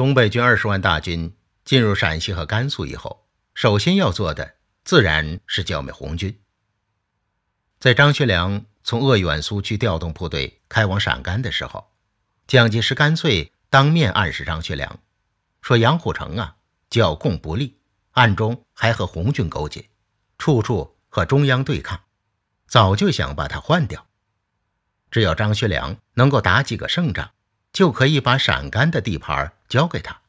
东北军二十万大军进入陕西和甘肃以后，首先要做的自然是剿灭红军。在张学良从鄂豫皖苏区调动部队开往陕甘的时候，蒋介石干脆当面暗示张学良，说杨虎城啊，剿共不利，暗中还和红军勾结，处处和中央对抗，早就想把他换掉。只要张学良能够打几个胜仗。就可以把陕甘的地盘交给他。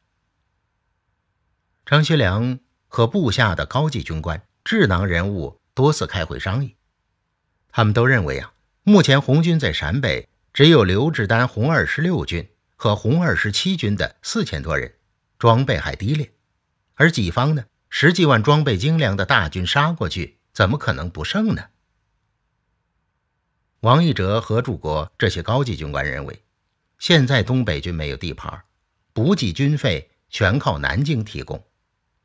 张学良和部下的高级军官、智囊人物多次开会商议，他们都认为啊，目前红军在陕北只有刘志丹红二十六军和红二十七军的四千多人，装备还低劣，而己方呢，十几万装备精良的大军杀过去，怎么可能不胜呢？王一哲和祝国这些高级军官认为。现在东北军没有地盘，补给军费全靠南京提供。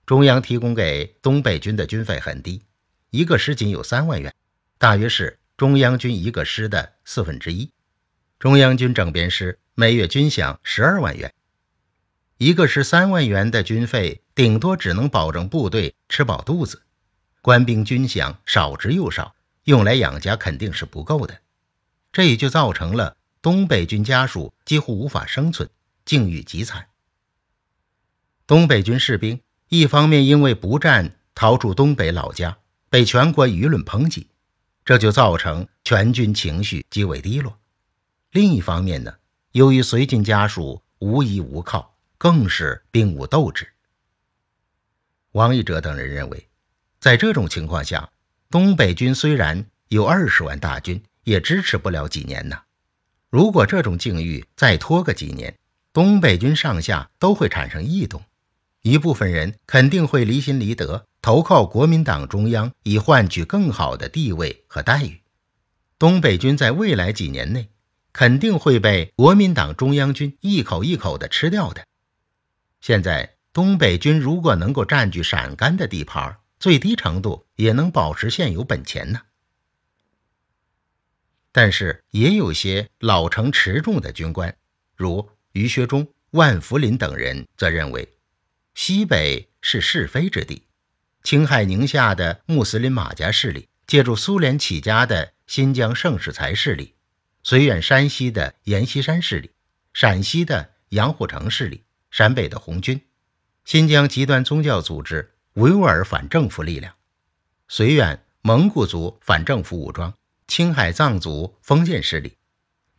中央提供给东北军的军费很低，一个师仅有三万元，大约是中央军一个师的四分之一。中央军整编师每月军饷十二万元，一个师三万元的军费顶多只能保证部队吃饱肚子，官兵军饷少之又少，用来养家肯定是不够的。这也就造成了。东北军家属几乎无法生存，境遇极惨。东北军士兵一方面因为不战逃出东北老家，被全国舆论抨击，这就造成全军情绪极为低落；另一方面呢，由于随军家属无依无靠，更是并无斗志。王义哲等人认为，在这种情况下，东北军虽然有二十万大军，也支持不了几年呢。如果这种境遇再拖个几年，东北军上下都会产生异动，一部分人肯定会离心离德，投靠国民党中央，以换取更好的地位和待遇。东北军在未来几年内肯定会被国民党中央军一口一口的吃掉的。现在东北军如果能够占据陕甘的地盘，最低程度也能保持现有本钱呢。但是，也有些老成持重的军官，如于学忠、万福林等人，则认为西北是是非之地。青海、宁夏的穆斯林马家势力，借助苏联起家的新疆盛世才势力，绥远、山西的阎锡山势力，陕西的杨虎城势力，陕北的红军，新疆极端宗教组织维吾尔反政府力量，绥远蒙古族反政府武装。青海藏族封建势力，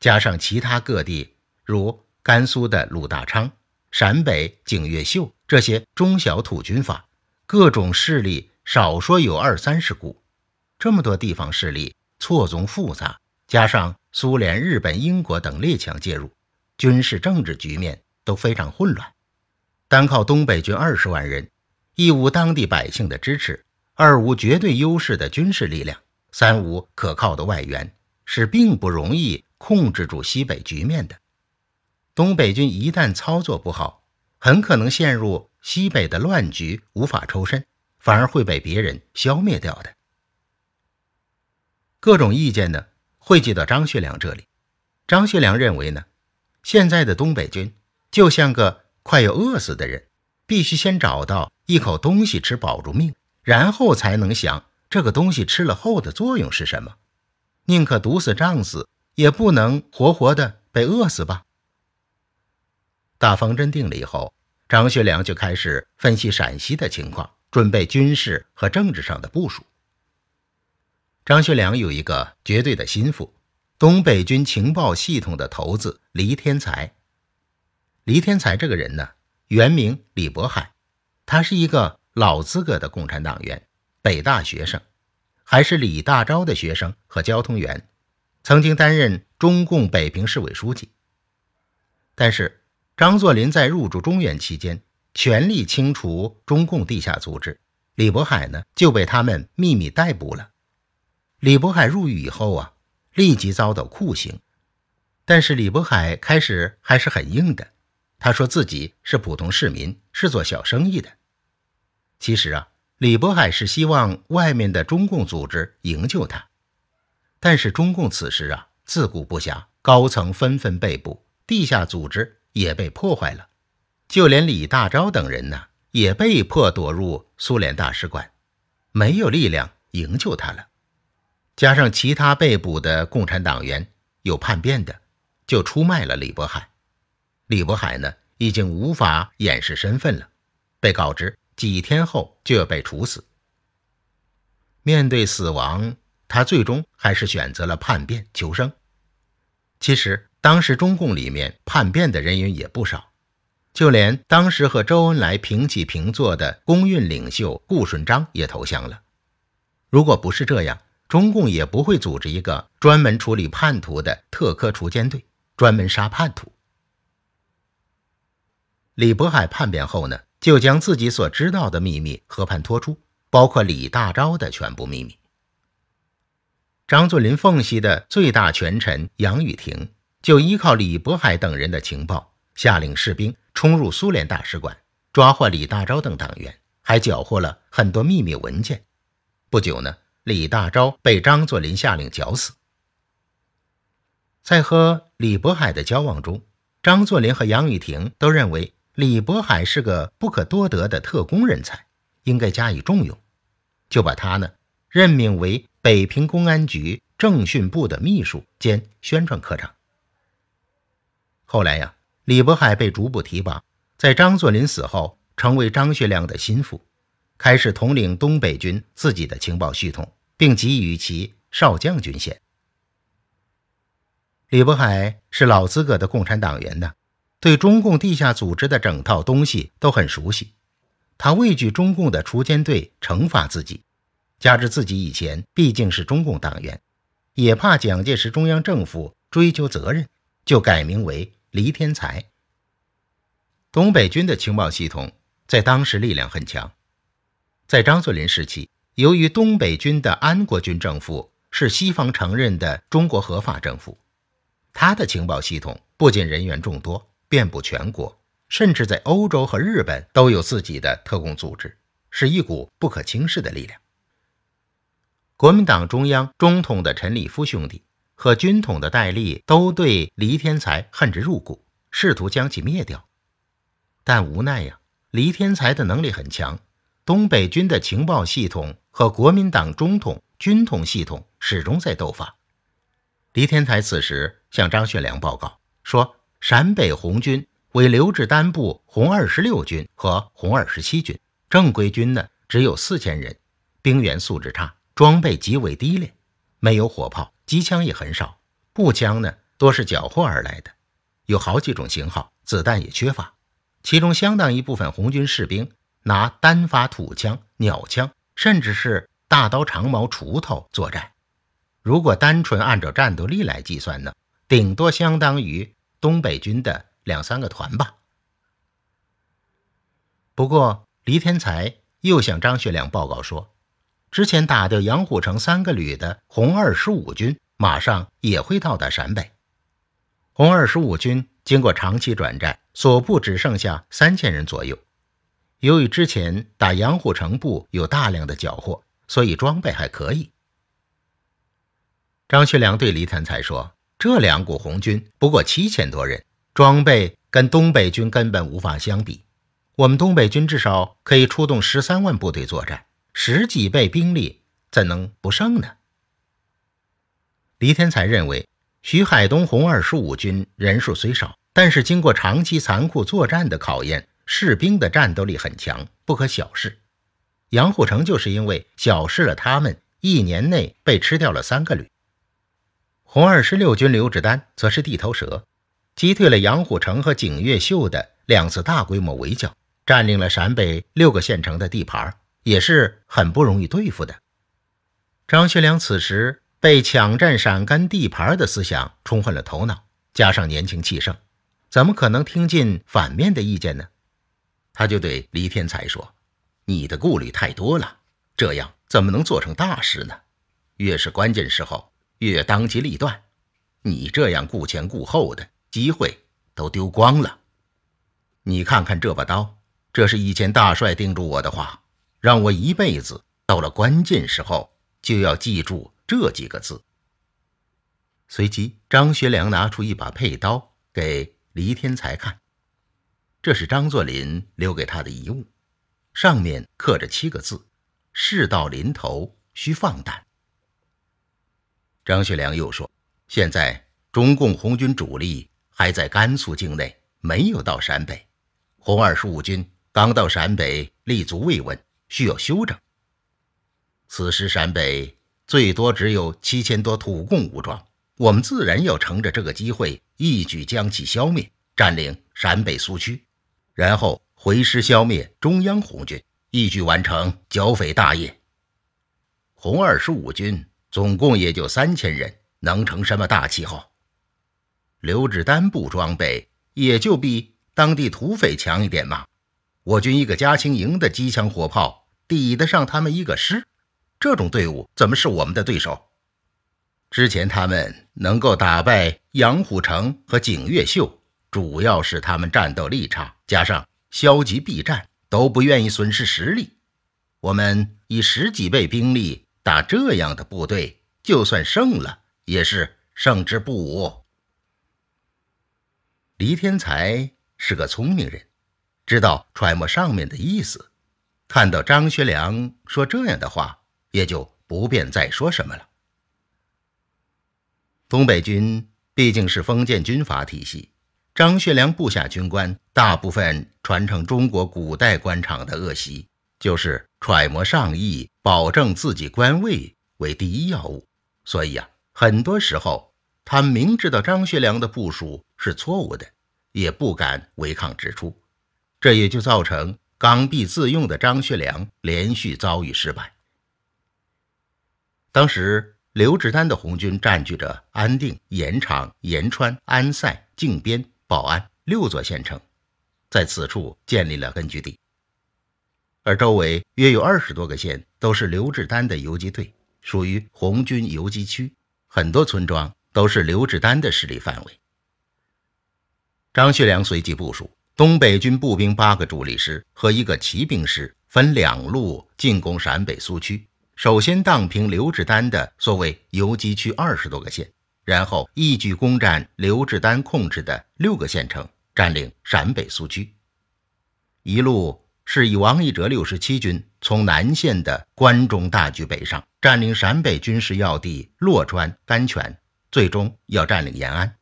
加上其他各地如甘肃的鲁大昌、陕北景岳秀这些中小土军阀，各种势力少说有二三十股。这么多地方势力错综复杂，加上苏联、日本、英国等列强介入，军事政治局面都非常混乱。单靠东北军二十万人，一无当地百姓的支持，二无绝对优势的军事力量。三无可靠的外援是并不容易控制住西北局面的。东北军一旦操作不好，很可能陷入西北的乱局，无法抽身，反而会被别人消灭掉的。各种意见呢汇集到张学良这里，张学良认为呢，现在的东北军就像个快要饿死的人，必须先找到一口东西吃保住命，然后才能想。这个东西吃了后的作用是什么？宁可毒死胀死，也不能活活的被饿死吧。大方针定了以后，张学良就开始分析陕西的情况，准备军事和政治上的部署。张学良有一个绝对的心腹，东北军情报系统的头子黎天才。黎天才这个人呢，原名李渤海，他是一个老资格的共产党员。北大学生，还是李大钊的学生和交通员，曾经担任中共北平市委书记。但是张作霖在入驻中原期间，全力清除中共地下组织，李渤海呢就被他们秘密逮捕了。李渤海入狱以后啊，立即遭到酷刑，但是李渤海开始还是很硬的，他说自己是普通市民，是做小生意的。其实啊。李渤海是希望外面的中共组织营救他，但是中共此时啊自顾不暇，高层纷纷被捕，地下组织也被破坏了，就连李大钊等人呢也被迫躲入苏联大使馆，没有力量营救他了。加上其他被捕的共产党员有叛变的，就出卖了李渤海。李渤海呢已经无法掩饰身份了，被告知。几天后就要被处死。面对死亡，他最终还是选择了叛变求生。其实当时中共里面叛变的人员也不少，就连当时和周恩来平起平坐的工运领袖顾顺章也投降了。如果不是这样，中共也不会组织一个专门处理叛徒的特科锄奸队，专门杀叛徒。李渤海叛变后呢？就将自己所知道的秘密和盘托出，包括李大钊的全部秘密。张作霖奉系的最大权臣杨宇霆就依靠李渤海等人的情报，下令士兵冲入苏联大使馆，抓获李大钊等党员，还缴获了很多秘密文件。不久呢，李大钊被张作霖下令绞死。在和李渤海的交往中，张作霖和杨宇霆都认为。李渤海是个不可多得的特工人才，应该加以重用，就把他呢任命为北平公安局政训部的秘书兼宣传科长。后来呀，李渤海被逐步提拔，在张作霖死后，成为张学良的心腹，开始统领东北军自己的情报系统，并给予其少将军衔。李渤海是老资格的共产党员呢。对中共地下组织的整套东西都很熟悉，他畏惧中共的锄奸队惩罚自己，加之自己以前毕竟是中共党员，也怕蒋介石中央政府追究责任，就改名为黎天才。东北军的情报系统在当时力量很强，在张作霖时期，由于东北军的安国军政府是西方承认的中国合法政府，他的情报系统不仅人员众多。遍布全国，甚至在欧洲和日本都有自己的特工组织，是一股不可轻视的力量。国民党中央中统的陈立夫兄弟和军统的戴笠都对黎天才恨之入骨，试图将其灭掉，但无奈呀，黎天才的能力很强，东北军的情报系统和国民党中统、军统系统始终在斗法。黎天才此时向张学良报告说。陕北红军为刘志丹部红二十六军和红二十七军，正规军呢只有四千人，兵员素质差，装备极为低劣，没有火炮，机枪也很少，步枪呢多是缴获而来的，有好几种型号，子弹也缺乏。其中相当一部分红军士兵拿单发土枪、鸟枪，甚至是大刀、长矛、锄头作战。如果单纯按照战斗力来计算呢，顶多相当于。东北军的两三个团吧。不过，黎天才又向张学良报告说，之前打掉杨虎城三个旅的红二十五军，马上也会到达陕北。红二十五军经过长期转战，所部只剩下三千人左右。由于之前打杨虎城部有大量的缴获，所以装备还可以。张学良对黎天才说。这两股红军不过七千多人，装备跟东北军根本无法相比。我们东北军至少可以出动十三万部队作战，十几倍兵力怎能不胜呢？黎天才认为，徐海东红二十五军人数虽少，但是经过长期残酷作战的考验，士兵的战斗力很强，不可小视。杨虎城就是因为小视了他们，一年内被吃掉了三个旅。红二十六军刘志丹则是地头蛇，击退了杨虎城和景越秀的两次大规模围剿，占领了陕北六个县城的地盘，也是很不容易对付的。张学良此时被抢占陕甘地盘的思想冲昏了头脑，加上年轻气盛，怎么可能听进反面的意见呢？他就对黎天才说：“你的顾虑太多了，这样怎么能做成大事呢？越是关键时候。”越当机立断，你这样顾前顾后的，机会都丢光了。你看看这把刀，这是以前大帅叮嘱我的话，让我一辈子到了关键时候就要记住这几个字。随即，张学良拿出一把佩刀给黎天才看，这是张作霖留给他的遗物，上面刻着七个字：“事到临头需放胆。”张学良又说：“现在中共红军主力还在甘肃境内，没有到陕北。红二十五军刚到陕北立足未稳，需要休整。此时陕北最多只有七千多土共武装，我们自然要乘着这个机会，一举将其消灭，占领陕北苏区，然后回师消灭中央红军，一举完成剿匪大业。红二十五军。”总共也就三千人，能成什么大气候？刘志丹部装备也就比当地土匪强一点嘛。我军一个加强营的机枪火炮，抵得上他们一个师。这种队伍怎么是我们的对手？之前他们能够打败杨虎城和景岳秀，主要是他们战斗力差，加上消极避战，都不愿意损失实力。我们以十几倍兵力。打这样的部队，就算胜了，也是胜之不武。黎天才是个聪明人，知道揣摩上面的意思，看到张学良说这样的话，也就不便再说什么了。东北军毕竟是封建军阀体系，张学良部下军官大部分传承中国古代官场的恶习，就是揣摩上意。保证自己官位为第一要务，所以啊，很多时候他明知道张学良的部署是错误的，也不敢违抗指出，这也就造成刚愎自用的张学良连续遭遇失败。当时刘志丹的红军占据着安定、延长、延川、安塞、靖边、保安六座县城，在此处建立了根据地。而周围约有二十多个县都是刘志丹的游击队，属于红军游击区，很多村庄都是刘志丹的势力范围。张学良随即部署东北军步兵八个主力师和一个骑兵师，分两路进攻陕北苏区，首先荡平刘志丹的所谓游击区二十多个县，然后一举攻占刘志丹控制的六个县城，占领陕北苏区，一路。是以王义哲六十七军从南线的关中大举北上，占领陕北军事要地洛川、甘泉，最终要占领延安。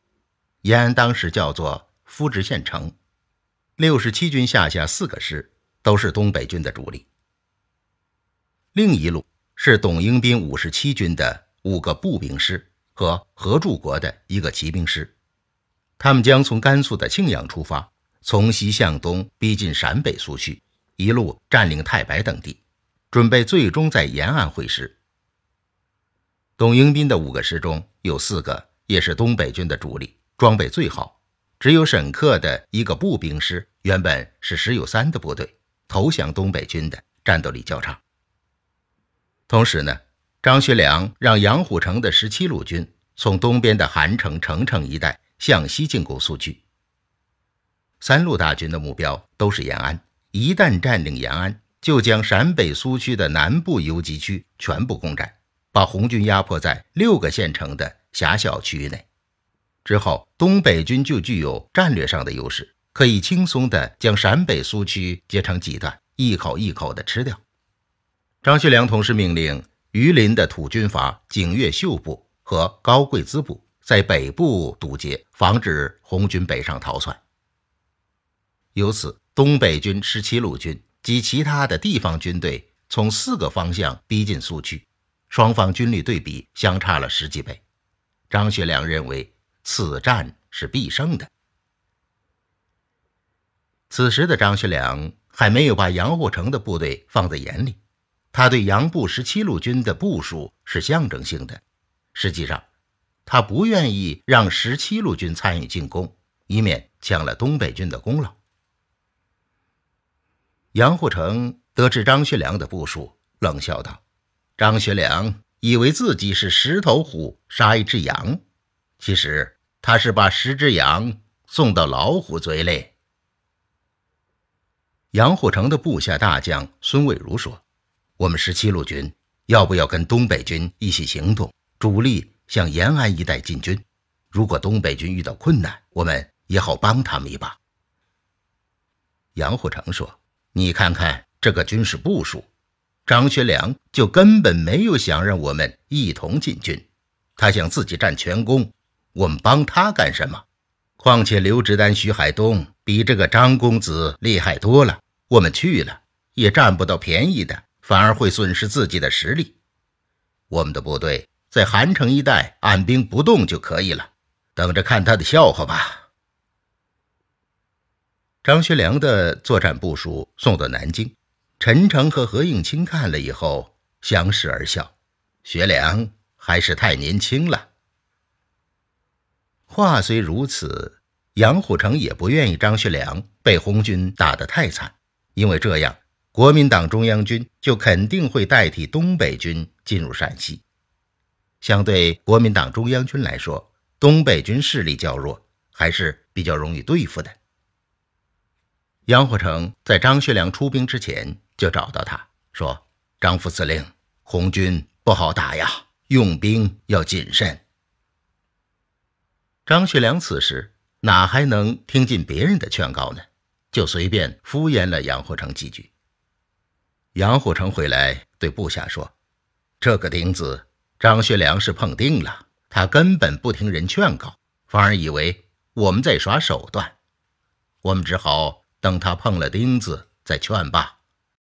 延安当时叫做肤施县城。六十七军下辖四个师，都是东北军的主力。另一路是董英斌五十七军的五个步兵师和何柱国的一个骑兵师，他们将从甘肃的庆阳出发，从西向东逼近陕北苏区。一路占领太白等地，准备最终在延安会师。董英斌的五个师中有四个也是东北军的主力，装备最好，只有沈克的一个步兵师，原本是石友三的部队，投降东北军的，战斗力较差。同时呢，张学良让杨虎城的十七路军从东边的韩城、澄城一带向西进攻苏区。三路大军的目标都是延安。一旦占领延安，就将陕北苏区的南部游击区全部攻占，把红军压迫在六个县城的狭小区域内。之后，东北军就具有战略上的优势，可以轻松地将陕北苏区截成几段，一口一口地吃掉。张学良同时命令榆林的土军阀景岳秀部和高桂滋部在北部堵截，防止红军北上逃窜。由此。东北军十七路军及其他的地方军队从四个方向逼近苏区，双方军力对比相差了十几倍。张学良认为此战是必胜的。此时的张学良还没有把杨虎城的部队放在眼里，他对杨部十七路军的部署是象征性的，实际上，他不愿意让十七路军参与进攻，以免抢了东北军的功劳。杨虎城得知张学良的部署，冷笑道：“张学良以为自己是石头虎，杀一只羊；其实他是把十只羊送到老虎嘴里。”杨虎城的部下大将孙蔚如说：“我们十七路军要不要跟东北军一起行动？主力向延安一带进军。如果东北军遇到困难，我们也好帮他们一把。”杨虎城说。你看看这个军事部署，张学良就根本没有想让我们一同进军，他想自己占全功，我们帮他干什么？况且刘志丹、徐海东比这个张公子厉害多了，我们去了也占不到便宜的，反而会损失自己的实力。我们的部队在韩城一带按兵不动就可以了，等着看他的笑话吧。张学良的作战部署送到南京，陈诚和何应钦看了以后相视而笑。学良还是太年轻了。话虽如此，杨虎城也不愿意张学良被红军打得太惨，因为这样，国民党中央军就肯定会代替东北军进入陕西。相对国民党中央军来说，东北军势力较弱，还是比较容易对付的。杨虎城在张学良出兵之前就找到他说：“张副司令，红军不好打呀，用兵要谨慎。”张学良此时哪还能听进别人的劝告呢？就随便敷衍了杨虎城几句。杨虎城回来对部下说：“这个钉子，张学良是碰定了，他根本不听人劝告，反而以为我们在耍手段，我们只好。”等他碰了钉子，再劝吧。